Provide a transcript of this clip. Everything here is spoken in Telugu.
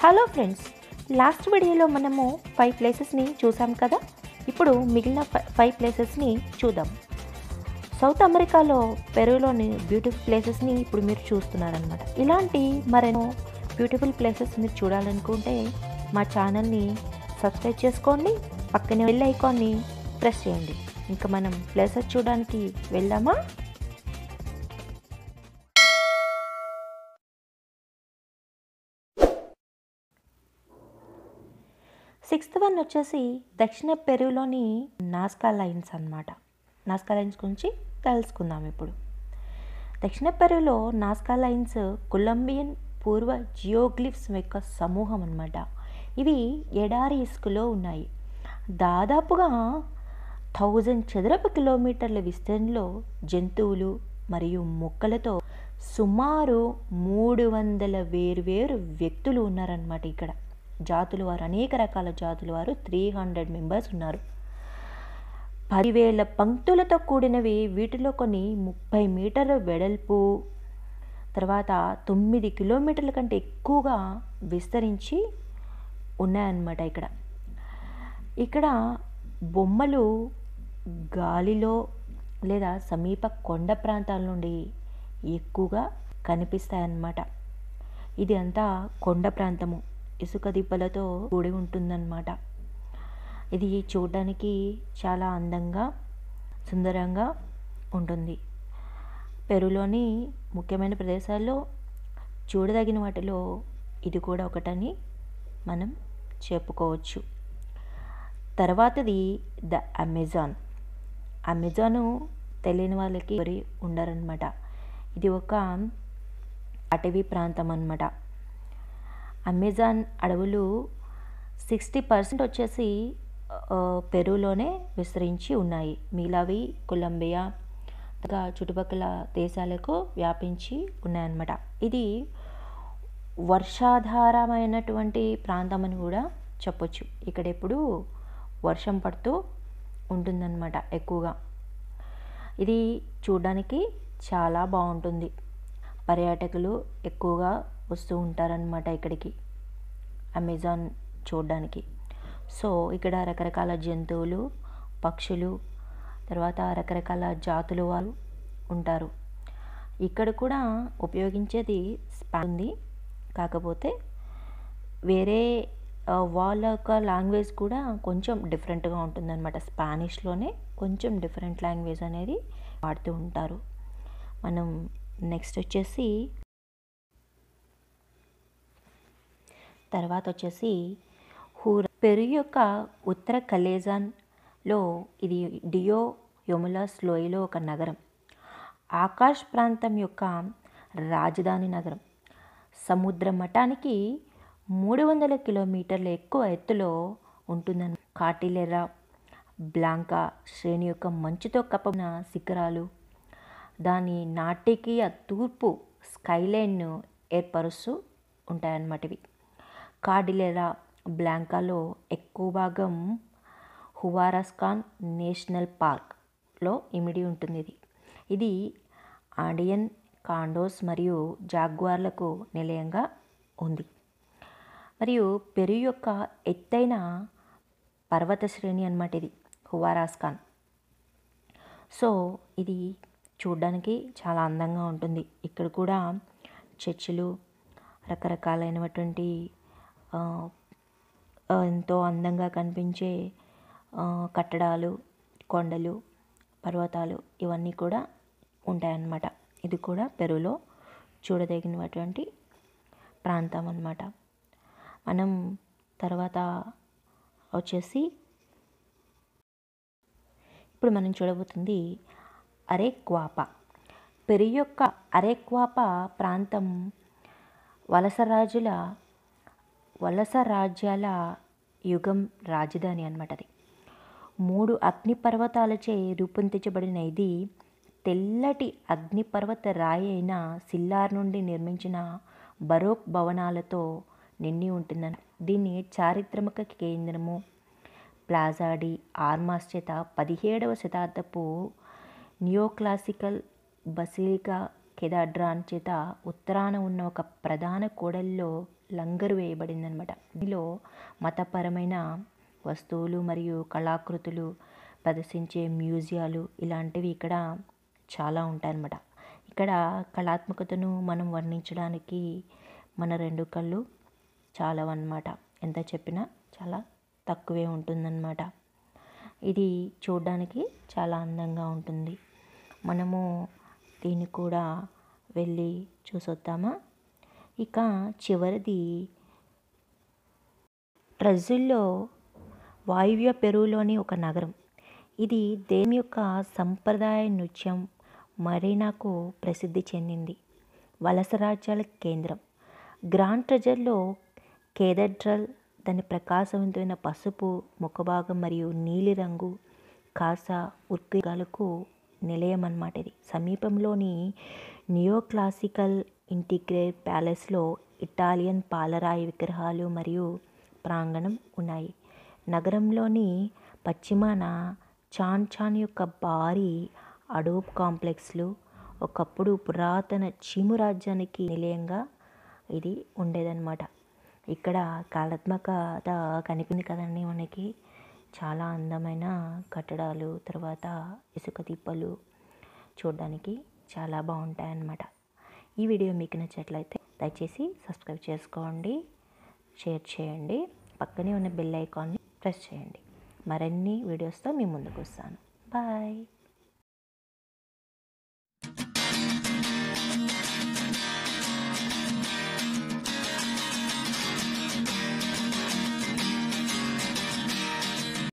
హలో ఫ్రెండ్స్ లాస్ట్ వీడియోలో మనము ఫైవ్ ప్లేసెస్ని చూసాం కదా ఇప్పుడు మిగిలిన ఫైవ్ ప్లేసెస్ని చూద్దాం సౌత్ అమెరికాలో పెరుగులోని బ్యూటిఫుల్ ప్లేసెస్ని ఇప్పుడు మీరు చూస్తున్నారనమాట ఇలాంటి మరెన్నో బ్యూటిఫుల్ ప్లేసెస్ మీరు చూడాలనుకుంటే మా ఛానల్ని సబ్స్క్రైబ్ చేసుకోండి పక్కనే వెళ్ళి ఐకాన్ని ప్రెస్ చేయండి ఇంకా మనం ప్లేసెస్ చూడడానికి వెళ్దామా సిక్స్త్ వన్ వచ్చేసి దక్షిణ పెరువులోని నాస్కా లైన్స్ అనమాట నాస్కా లైన్స్ గురించి తెలుసుకుందాం ఇప్పుడు దక్షిణ పెరువులో నాస్కా లైన్స్ కొలంబియన్ పూర్వ జియోగ్లిఫ్స్ యొక్క సమూహం అనమాట ఇవి ఎడారి ఇసుకలో ఉన్నాయి దాదాపుగా థౌజండ్ చదరపు కిలోమీటర్ల విస్తీర్ణంలో జంతువులు మరియు మొక్కలతో సుమారు మూడు వందల వేరు వ్యక్తులు ఉన్నారనమాట ఇక్కడ జాతుల వారు అనేక రకాల జాతుల వారు త్రీ హండ్రెడ్ మెంబర్స్ ఉన్నారు పదివేల పంక్తులతో కూడినవి వీటిలో కొన్ని ముప్పై మీటర్ల వెడల్పు తర్వాత తొమ్మిది కిలోమీటర్ల కంటే ఎక్కువగా విస్తరించి ఉన్నాయన్నమాట ఇక్కడ ఇక్కడ బొమ్మలు గాలిలో లేదా సమీప కొండ ప్రాంతాల నుండి ఎక్కువగా కనిపిస్తాయన్నమాట ఇది అంతా కొండ ప్రాంతము ఇసుక దిబ్బలతో కూడి ఉంటుందన్నమాట ఇది చూడడానికి చాలా అందంగా సుందరంగా ఉంటుంది పెరులోని ముఖ్యమైన ప్రదేశాల్లో చూడదగిన వాటిలో ఇది కూడా ఒకటని మనం చెప్పుకోవచ్చు తర్వాతది ద అమెజాన్ అమెజాను తెలియని వాళ్ళకి ఎవరి ఉండరనమాట ఇది ఒక అటవీ ప్రాంతం అన్నమాట అమెజాన్ అడవులు సిక్స్టీ పర్సెంట్ వచ్చేసి పెరూలోనే విస్తరించి ఉన్నాయి మిగిలావి కొలంబియా ఇంకా చుట్టుపక్కల దేశాలకు వ్యాపించి ఉన్నాయన్నమాట ఇది వర్షాధారమైనటువంటి ప్రాంతం అని కూడా చెప్పొచ్చు ఇక్కడ ఎప్పుడు వర్షం పడుతూ ఉంటుందన్నమాట ఎక్కువగా ఇది చూడడానికి చాలా బాగుంటుంది పర్యాటకులు ఎక్కువగా వస్తూ ఉంటారనమాట ఇక్కడికి అమెజాన్ చూడడానికి సో ఇక్కడ రకరకాల జంతువులు పక్షులు తర్వాత రకరకాల జాతులు వాళ్ళు ఉంటారు ఇక్కడ కూడా ఉపయోగించేది స్పాన్ ఉంది కాకపోతే వేరే వాళ్ళ యొక్క లాంగ్వేజ్ కూడా కొంచెం డిఫరెంట్గా ఉంటుందన్నమాట స్పానిష్లోనే కొంచెం డిఫరెంట్ లాంగ్వేజ్ అనేది వాడుతూ ఉంటారు మనం నెక్స్ట్ వచ్చేసి తర్వాత వచ్చేసి హూర పెరుగు యొక్క ఉత్తర కలేజాన్లో ఇది డియో యొములాస్ లోయలో ఒక నగరం ఆకాష్ ప్రాంతం యొక్క రాజధాని నగరం సముద్ర మఠానికి మూడు వందల కిలోమీటర్ల ఎక్కువ ఎత్తులో ఉంటుందని కాటిలెరా బ్లాంకా శ్రేణి యొక్క మంచుతో కప్పిన శిఖరాలు దాని నాటికీయ తూర్పు స్కైలైన్ను ఏర్పరుస్తూ ఉంటాయన్నమాట ఇవి కార్డిలేరా బ్లాంకాలో ఎక్కువ భాగం హువారాస్కాన్ నేషనల్ పార్క్లో ఇమిడి ఉంటుంది ఇది ఇది ఆండియన్ కాండోస్ మరియు జాగ్వార్లకు నిలయంగా ఉంది మరియు పెరు యొక్క ఎత్తైన పర్వత శ్రేణి అనమాట ఇది హువారాస్కాన్ సో ఇది చూడడానికి చాలా అందంగా ఉంటుంది ఇక్కడ కూడా చర్చిలు రకరకాలైనటువంటి ఎంతో అందంగా కనిపించే కట్టడాలు కొండలు పర్వతాలు ఇవన్నీ కూడా ఉంటాయన్నమాట ఇది కూడా పెరుగులో చూడదగినటువంటి ప్రాంతం అన్నమాట మనం తర్వాత వచ్చేసి ఇప్పుడు మనం చూడబోతుంది అరేక్వాప పెరుగు యొక్క అరేక్వాప ప్రాంతం వలసరాజుల వలస రాజ్యాల యుగం రాజధాని అనమాట అది మూడు అగ్నిపర్వతాలచే రూపొందించబడిన ఇది తెల్లటి అగ్నిపర్వత రాయి అయిన సిల్లార్ నుండి నిర్మించిన బరోక్ భవనాలతో నిండి ఉంటుందని దీన్ని చారిత్రక కేంద్రము ప్లాజాడి ఆర్మాస్ చేత పదిహేడవ శతాబ్దపు నియోక్లాసికల్ బసిలికా కెదాడ్రాన్ చేత ఉత్తరాన ఉన్న ఒక ప్రధాన కోడల్లో లంగరు వేయబడిందనమాట దీనిలో మతపరమైన వస్తువులు మరియు కళాకృతులు ప్రదర్శించే మ్యూజియాలు ఇలాంటివి ఇక్కడ చాలా ఉంటాయన్నమాట ఇక్కడ కళాత్మకతను మనం వర్ణించడానికి మన రెండు కళ్ళు చాలా అన్నమాట ఎంత చెప్పినా చాలా తక్కువే ఉంటుందన్నమాట ఇది చూడడానికి చాలా అందంగా ఉంటుంది మనము దీన్ని కూడా వెళ్ళి చూసొద్దామా ఇక చివరిది ట్రజుల్లో వాయువ్య పెరువులోని ఒక నగరం ఇది దేశం యొక్క సంప్రదాయ నృత్యం మరీనాకు ప్రసిద్ధి చెందింది వలస రాజ్యాల కేంద్రం గ్రాండ్ ట్రెజర్లో కేథడ్రల్ దాని ప్రకాశవంతమైన పసుపు ముఖభాగం మరియు నీలిరంగు కాస ఉద్వేగాలకు నిలయం అన్నమాట ఇది సమీపంలోని నియో క్లాసికల్ ఇంటిగ్రే ప్యాలెస్లో ఇటాలియన్ పాలరాయి విగ్రహాలు మరియు ప్రాంగణం ఉన్నాయి నగరంలోని పశ్చిమాన చాన్ చాన్ యొక్క భారీ అడోబ్ కాంప్లెక్స్లు ఒకప్పుడు పురాతన చీము రాజ్యానికి నిలయంగా ఇది ఉండేదన్నమాట ఇక్కడ కళాత్మకత కనిపింది కదండి మనకి చాలా అందమైన కట్టడాలు తర్వాత ఇసుక తిప్పలు చూడడానికి చాలా బాగుంటాయి అన్నమాట ఈ వీడియో మీకు నచ్చినట్లయితే దయచేసి సబ్స్క్రైబ్ చేసుకోండి షేర్ చేయండి పక్కనే ఉన్న బెల్ ఐకాన్ని ప్రెస్ చేయండి మరిన్ని వీడియోస్తో మీ ముందుకు వస్తాను బాయ్